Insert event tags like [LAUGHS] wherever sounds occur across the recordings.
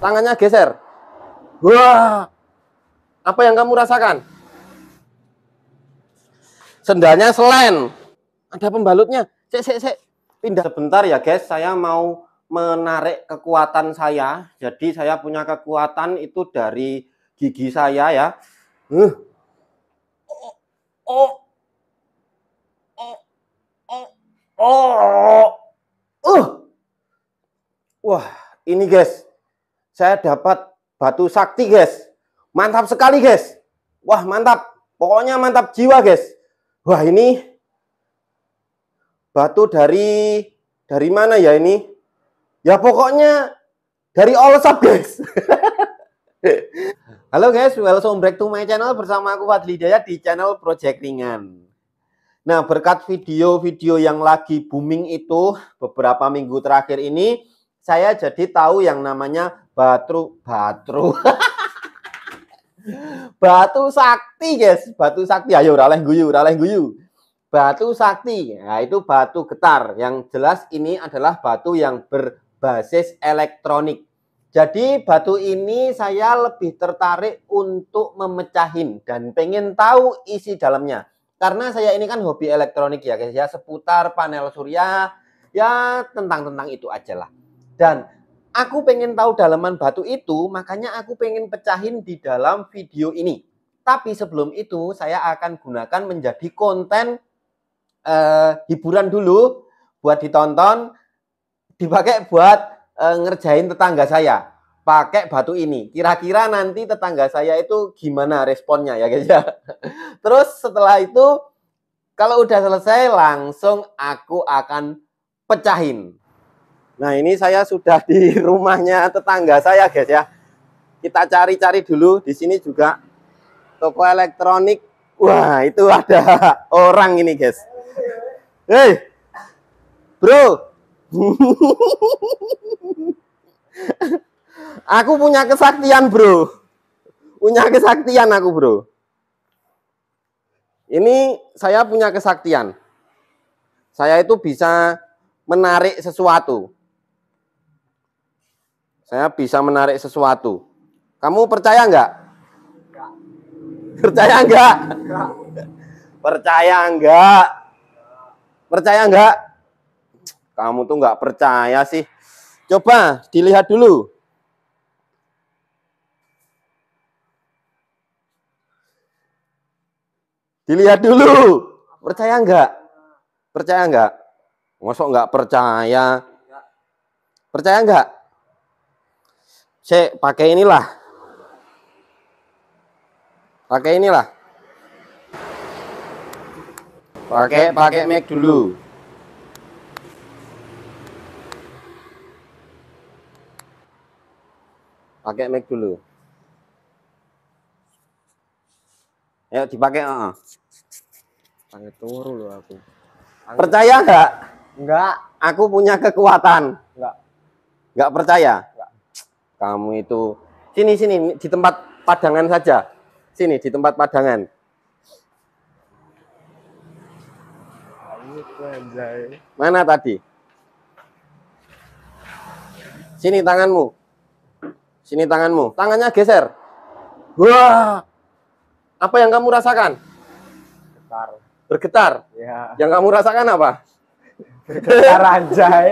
Tangannya geser. Wah. Apa yang kamu rasakan? Sendalnya selain Ada pembalutnya. Cek, cek, cek. Pindah sebentar ya, guys. Saya mau menarik kekuatan saya. Jadi saya punya kekuatan itu dari gigi saya ya. Uh. Oh. Oh. Oh. oh. oh. Wah, ini guys. Saya dapat batu sakti, guys. Mantap sekali, guys. Wah, mantap. Pokoknya mantap jiwa, guys. Wah, ini batu dari dari mana ya ini? Ya pokoknya dari Allsop, guys. [LAUGHS] Halo guys, welcome back to my channel bersama aku Fadli Daya di channel Project Ringan. Nah, berkat video-video yang lagi booming itu beberapa minggu terakhir ini, saya jadi tahu yang namanya batu batu [LAUGHS] batu sakti, guys. Batu sakti. Ayo raleh guyu, raleh guyu. Batu sakti, nah, itu batu getar. Yang jelas ini adalah batu yang berbasis elektronik. Jadi batu ini saya lebih tertarik untuk memecahin dan pengen tahu isi dalamnya. Karena saya ini kan hobi elektronik ya guys ya seputar panel surya ya tentang-tentang itu aja lah. Dan aku pengen tahu dalaman batu itu, makanya aku pengen pecahin di dalam video ini. Tapi sebelum itu saya akan gunakan menjadi konten uh, hiburan dulu buat ditonton, dipakai buat uh, ngerjain tetangga saya pakai batu ini. Kira-kira nanti tetangga saya itu gimana responnya ya guys ya. [LAUGHS] Terus setelah itu kalau udah selesai langsung aku akan pecahin. Nah ini saya sudah di [LAUGHS] rumahnya tetangga saya guys ya. Kita cari-cari dulu di sini juga toko elektronik. Wah itu ada [LAUGHS] orang ini guys. Hei bro. [LAUGHS] aku punya kesaktian bro. Punya kesaktian aku bro. Ini saya punya kesaktian. Saya itu bisa menarik sesuatu saya bisa menarik sesuatu. Kamu percaya enggak? enggak. Percaya enggak? enggak. Percaya enggak? Percaya enggak? Kamu tuh enggak percaya sih. Coba dilihat dulu. Dilihat dulu. Percaya enggak? Percaya enggak? Masuk enggak percaya? Percaya enggak? C, pakai inilah pakai inilah pakai pakai Mac dulu pakai Mac dulu ya dipakai uh -uh. pakai turu loh aku percaya nggak nggak aku punya kekuatan nggak nggak percaya kamu itu sini sini di tempat padangan saja. Sini di tempat padangan. Mana tadi? Sini tanganmu. Sini tanganmu. Tangannya geser. Wah. Apa yang kamu rasakan? Bergetar. Bergetar. Ya. Yang kamu rasakan apa? Bergetar anjay.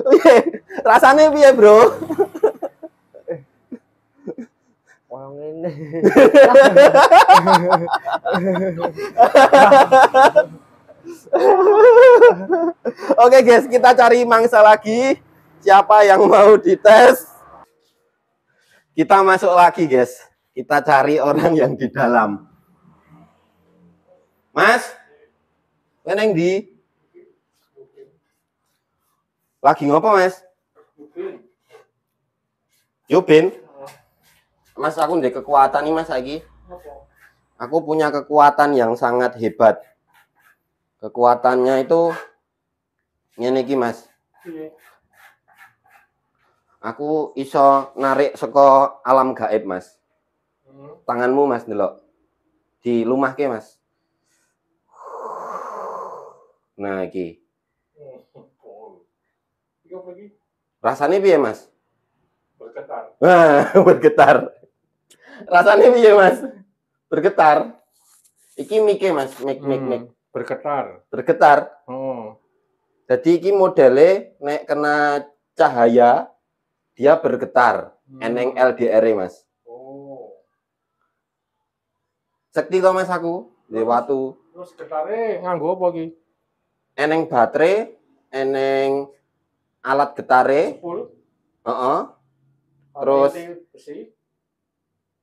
[LAUGHS] Rasanya piye, Bro? Orang ini. Oke guys, kita cari mangsa lagi. Siapa yang mau dites? Kita masuk lagi guys. Kita cari orang yang di dalam. Mas, Weneng di? Lagi ngopo mas? Jupin, oh. Mas aku nih kekuatan nih Mas lagi. Aku punya kekuatan yang sangat hebat. Kekuatannya itu Ini nih Mas. Iya. Aku iso narik seko alam gaib Mas. Hmm. Tanganmu Mas nelo, Di rumah ke Mas. Nah iki. Hmm. Rasanya ya Mas? Wah, [LAUGHS] bergetar. Rasanya piye, Mas? Bergetar. Iki mic Mas. Mik mik mik. Hmm, bergetar. Bergetar. Oh. Jadi iki modele nek kena cahaya dia bergetar. Hmm. Eneng LDR, Mas. Oh. Sekti to, Mas aku. watu. Terus getare nganggo apa iki? Eneng baterai, eneng alat getare. Heeh. Uh -uh terus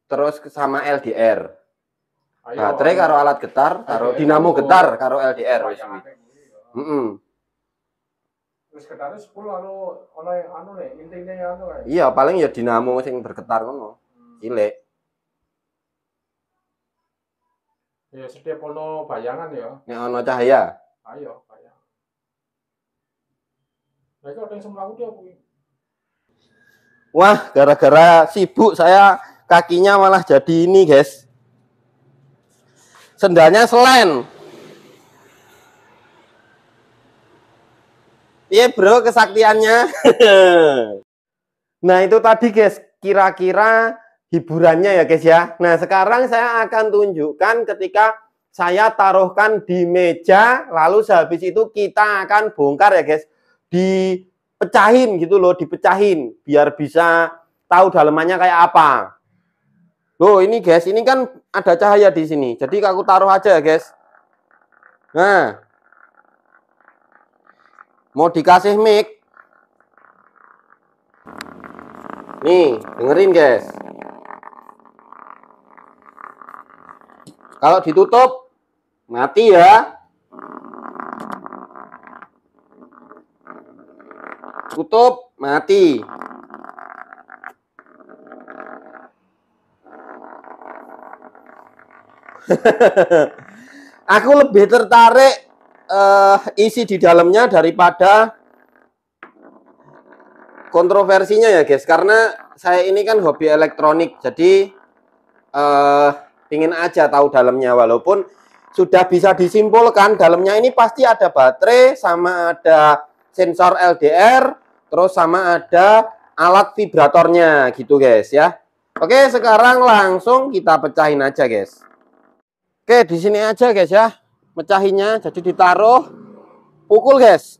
terus sama LDR Ayo, baterai karo alat getar karo dinamo getar karo LDR wis mm -mm. terus getarnya 10 anu ana anu ne intinya ya anu kae eh. iya paling ya dinamo sing bergetar ngono hmm. cilik Ya setiap ono bayangan ya. Nek ono cahaya. Ayo, bayangan. Lah kok ada yang semlaku dia Wah, gara-gara sibuk saya kakinya malah jadi ini, guys. Sendalnya selain, Iya yeah, bro, kesaktiannya. [LAUGHS] nah itu tadi guys, kira-kira hiburannya ya guys ya. Nah sekarang saya akan tunjukkan ketika saya taruhkan di meja, lalu sehabis itu kita akan bongkar ya guys. Di pecahin gitu loh, dipecahin biar bisa tahu dalamannya kayak apa. Loh, ini guys, ini kan ada cahaya di sini. Jadi aku taruh aja ya, guys. Nah. Mau dikasih mic. Nih, dengerin guys. Kalau ditutup mati ya. tutup, mati. [LAUGHS] Aku lebih tertarik uh, isi di dalamnya daripada kontroversinya ya guys karena saya ini kan hobi elektronik jadi uh, pingin aja tahu dalamnya walaupun sudah bisa disimpulkan dalamnya ini pasti ada baterai sama ada sensor LDR Terus sama ada alat vibratornya gitu guys ya. Oke, sekarang langsung kita pecahin aja guys. Oke, di sini aja guys ya. Pecahinnya jadi ditaruh pukul guys.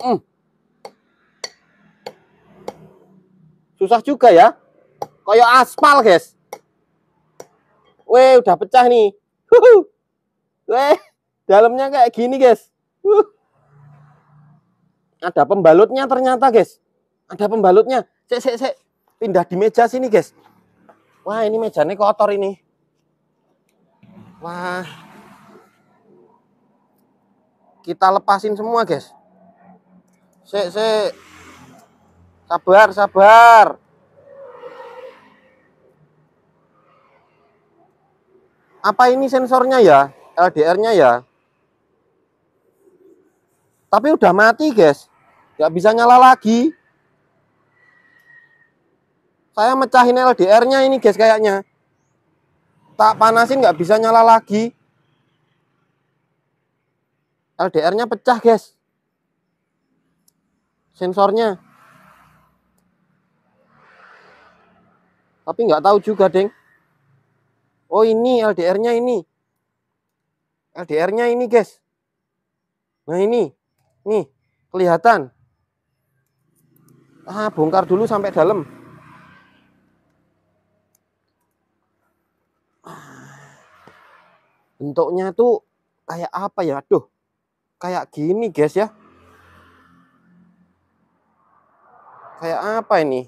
Hmm. Susah juga ya. Koyo aspal guys. Weh, udah pecah nih. Weh, dalamnya kayak gini guys. Wuh. Ada pembalutnya ternyata, guys. Ada pembalutnya. Cek, cek, cek. Pindah di meja sini, guys. Wah, ini mejanya kotor ini. Wah. Kita lepasin semua, guys. Cek, cek. Sabar, sabar. Apa ini sensornya ya? LDR-nya ya? Tapi udah mati, guys nggak bisa nyala lagi. Saya mecahin LDR-nya ini guys kayaknya. Tak panasin nggak bisa nyala lagi. LDR-nya pecah guys. Sensornya. Tapi nggak tahu juga, Deng. Oh, ini LDR-nya ini. LDR-nya ini, guys. Nah, ini. Nih, kelihatan. Ah, bongkar dulu sampai dalam. Ah. Bentuknya tuh kayak apa ya? Aduh. Kayak gini, guys ya. Kayak apa ini?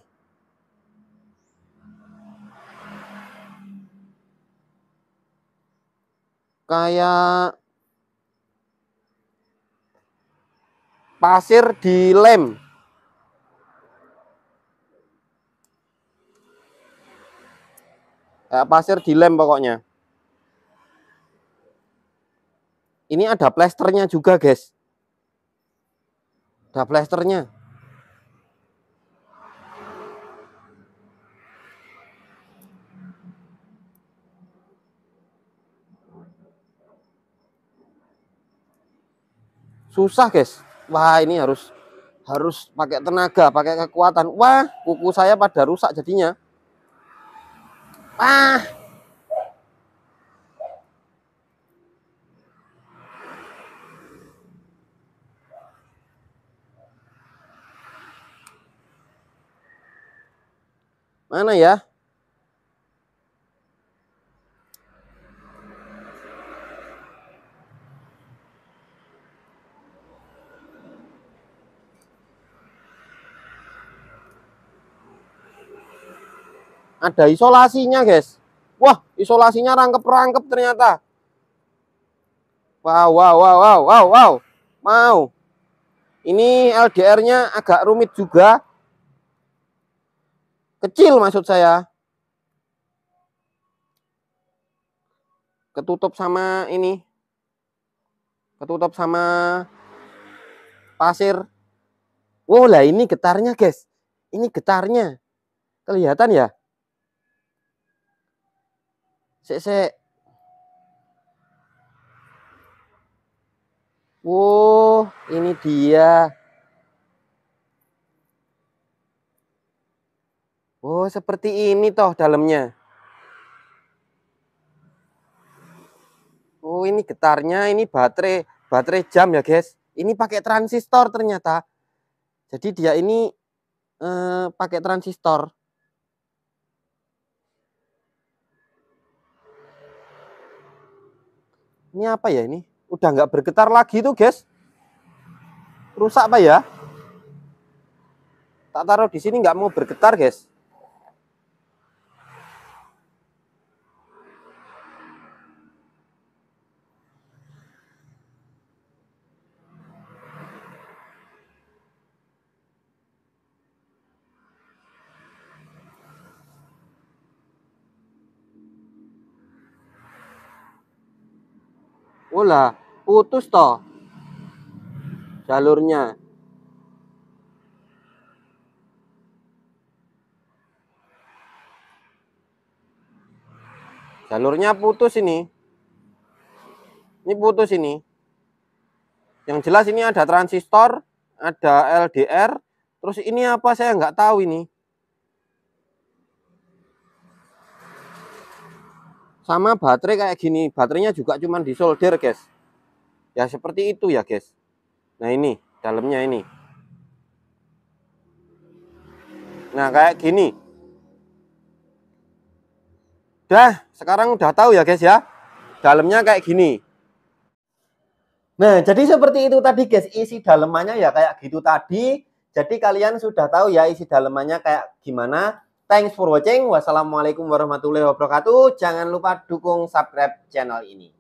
Kayak pasir di lem. Kayak eh, pasir dilem pokoknya. Ini ada plesternya juga, guys. Ada plesternya. Susah, guys. Wah, ini harus harus pakai tenaga, pakai kekuatan. Wah, kuku saya pada rusak jadinya. Wah. Mana ya? ada isolasinya guys wah isolasinya rangkep-rangkep ternyata wow wow wow wow wow wow mau ini LDR nya agak rumit juga kecil maksud saya ketutup sama ini ketutup sama pasir wow lah ini getarnya guys ini getarnya kelihatan ya Sik Wow, ini dia. Oh, seperti ini toh dalamnya. Oh, ini getarnya, ini baterai, baterai jam ya, guys. Ini pakai transistor ternyata. Jadi dia ini eh, pakai transistor. Ini apa ya ini? Udah nggak bergetar lagi tuh, guys. Rusak apa ya? Tak taruh di sini nggak mau bergetar, guys. Olah, putus toh jalurnya. Jalurnya putus ini. Ini putus ini. Yang jelas ini ada transistor, ada LDR, terus ini apa saya nggak tahu ini. sama baterai kayak gini baterainya juga cuman disolder guys ya seperti itu ya guys nah ini dalamnya ini nah kayak gini dah sekarang udah tahu ya guys ya dalamnya kayak gini nah jadi seperti itu tadi guys isi dalemannya ya kayak gitu tadi jadi kalian sudah tahu ya isi dalemannya kayak gimana Thanks for watching. Wassalamualaikum warahmatullahi wabarakatuh. Jangan lupa dukung subscribe channel ini.